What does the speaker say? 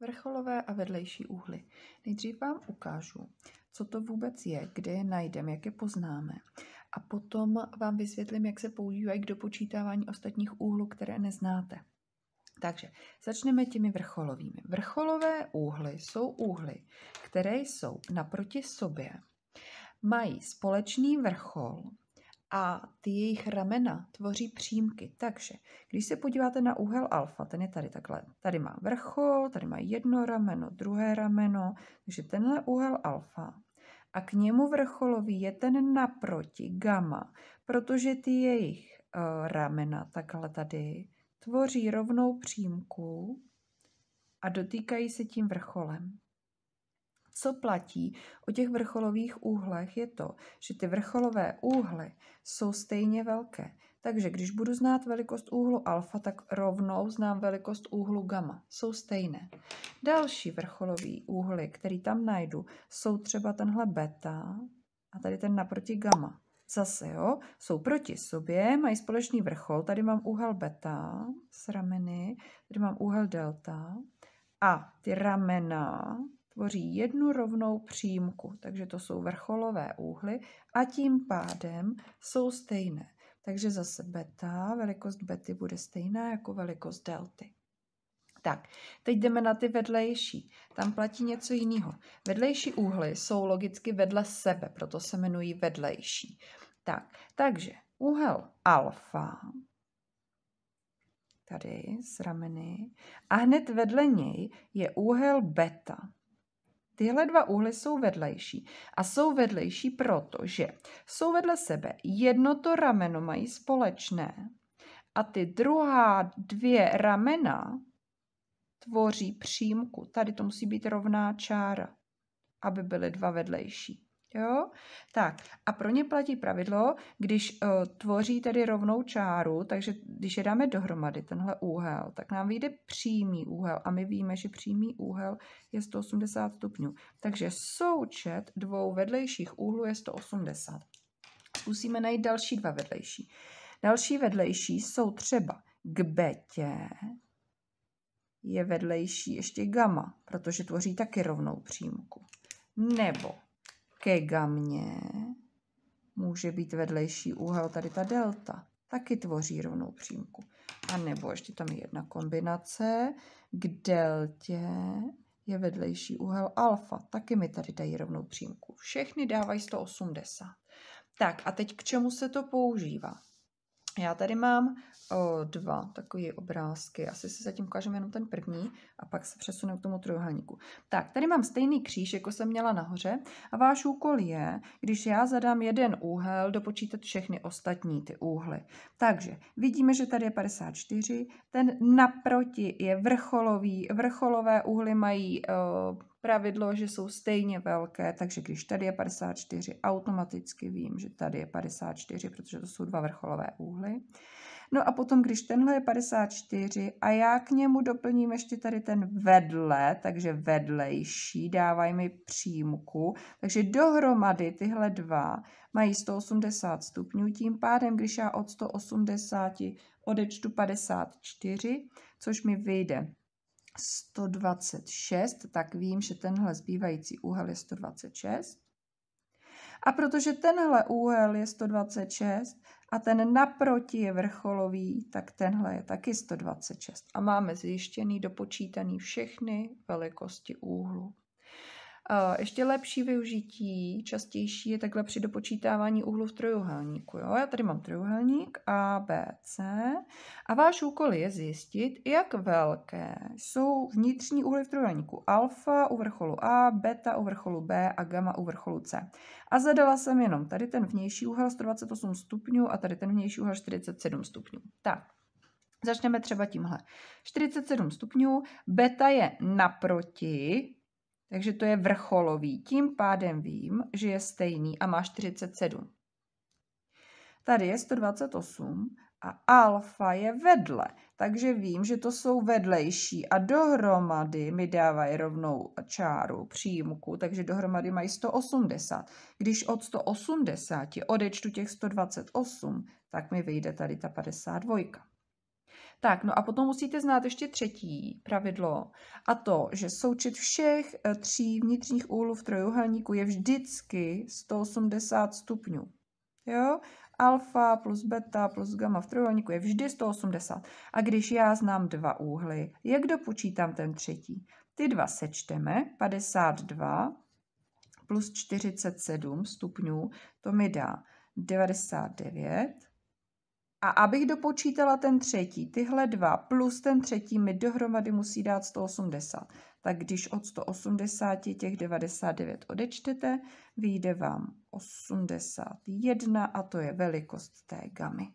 Vrcholové a vedlejší úhly. Nejdřív vám ukážu, co to vůbec je, kde je najdeme, jak je poznáme. A potom vám vysvětlím, jak se používají k dopočítávání ostatních úhlů, které neznáte. Takže začneme těmi vrcholovými. Vrcholové úhly jsou úhly, které jsou naproti sobě, mají společný vrchol a ty jejich ramena tvoří přímky. Takže když se podíváte na úhel alfa, ten je tady takhle. Tady má vrchol, tady má jedno rameno, druhé rameno, takže tenhle úhel alfa a k němu vrcholový je ten naproti, gamma, protože ty jejich uh, ramena takhle tady tvoří rovnou přímku a dotýkají se tím vrcholem. Co platí o těch vrcholových úhlech je to, že ty vrcholové úhly jsou stejně velké. Takže když budu znát velikost úhlu alfa, tak rovnou znám velikost úhlu gamma. Jsou stejné. Další vrcholový úhly, který tam najdu, jsou třeba tenhle beta a tady ten naproti gamma. Zase, jo, jsou proti sobě, mají společný vrchol. Tady mám úhel beta s rameny, tady mám úhel delta. A ty ramena tvoří jednu rovnou přímku, takže to jsou vrcholové úhly a tím pádem jsou stejné. Takže zase beta, velikost bety bude stejná jako velikost delty. Tak, teď jdeme na ty vedlejší. Tam platí něco jiného. Vedlejší úhly jsou logicky vedle sebe, proto se jmenují vedlejší. Tak, takže úhel alfa, tady s rameny, a hned vedle něj je úhel beta. Tyhle dva úhly jsou vedlejší a jsou vedlejší proto, že jsou vedle sebe. Jedno to rameno mají společné a ty druhá dvě ramena tvoří přímku. Tady to musí být rovná čára, aby byly dva vedlejší. Jo? Tak a pro ně platí pravidlo, když uh, tvoří tedy rovnou čáru, takže když je dáme dohromady, tenhle úhel, tak nám vyjde přímý úhel a my víme, že přímý úhel je 180 stupňů. Takže součet dvou vedlejších úhlů je 180. Zkusíme najít další dva vedlejší. Další vedlejší jsou třeba k betě, je vedlejší ještě gamma, protože tvoří taky rovnou přímku. Nebo ke gamě může být vedlejší úhel, tady ta delta, taky tvoří rovnou přímku. A nebo ještě tam je jedna kombinace, k deltě je vedlejší úhel alfa, taky mi tady dají rovnou přímku. Všechny dávají 180. Tak a teď k čemu se to používá? Já tady mám o, dva takové obrázky. Asi si zatím ukážeme jenom ten první a pak se přesunu k tomu trojuhelníku. Tak, tady mám stejný kříž, jako jsem měla nahoře. A váš úkol je, když já zadám jeden úhel, dopočítat všechny ostatní ty úhly. Takže vidíme, že tady je 54. Ten naproti je vrcholový. Vrcholové úhly mají... O, pravidlo, že jsou stejně velké, takže když tady je 54, automaticky vím, že tady je 54, protože to jsou dva vrcholové úhly. No a potom, když tenhle je 54 a já k němu doplním ještě tady ten vedle, takže vedlejší, dávaj mi přímku. Takže dohromady tyhle dva mají 180 stupňů, tím pádem, když já od 180 odečtu 54, což mi vyjde 126, tak vím, že tenhle zbývající úhel je 126. A protože tenhle úhel je 126 a ten naproti je vrcholový, tak tenhle je taky 126. A máme zjištěný, dopočítaný všechny velikosti úhlu. Ještě lepší využití, častější je takhle při dopočítávání úhlu v trojuhelníku. Jo? Já tady mám trojuhelník A, B, C a váš úkol je zjistit, jak velké jsou vnitřní úhly v trojuhelníku. Alfa u vrcholu A, beta u vrcholu B a gamma u vrcholu C. A zadala jsem jenom tady ten vnější úhel 128 stupňů a tady ten vnější úhel 47 stupňů. Tak, Začneme třeba tímhle. 47 stupňů, beta je naproti takže to je vrcholový. Tím pádem vím, že je stejný a má 47. Tady je 128 a alfa je vedle, takže vím, že to jsou vedlejší a dohromady mi dávají rovnou čáru přímku, takže dohromady mají 180. Když od 180 odečtu těch 128, tak mi vyjde tady ta 52. Tak, no a potom musíte znát ještě třetí pravidlo a to, že součet všech eh, tří vnitřních úhlů v trojuhelníku je vždycky 180 stupňů. Jo? Alfa plus beta plus gamma v trojuhelníku je vždy 180. A když já znám dva úhly, jak dopočítám ten třetí? Ty dva sečteme, 52 plus 47 stupňů, to mi dá 99 a abych dopočítala ten třetí, tyhle dva plus ten třetí mi dohromady musí dát 180. Tak když od 180 těch 99 odečtete, vyjde vám 81 a to je velikost té gamy.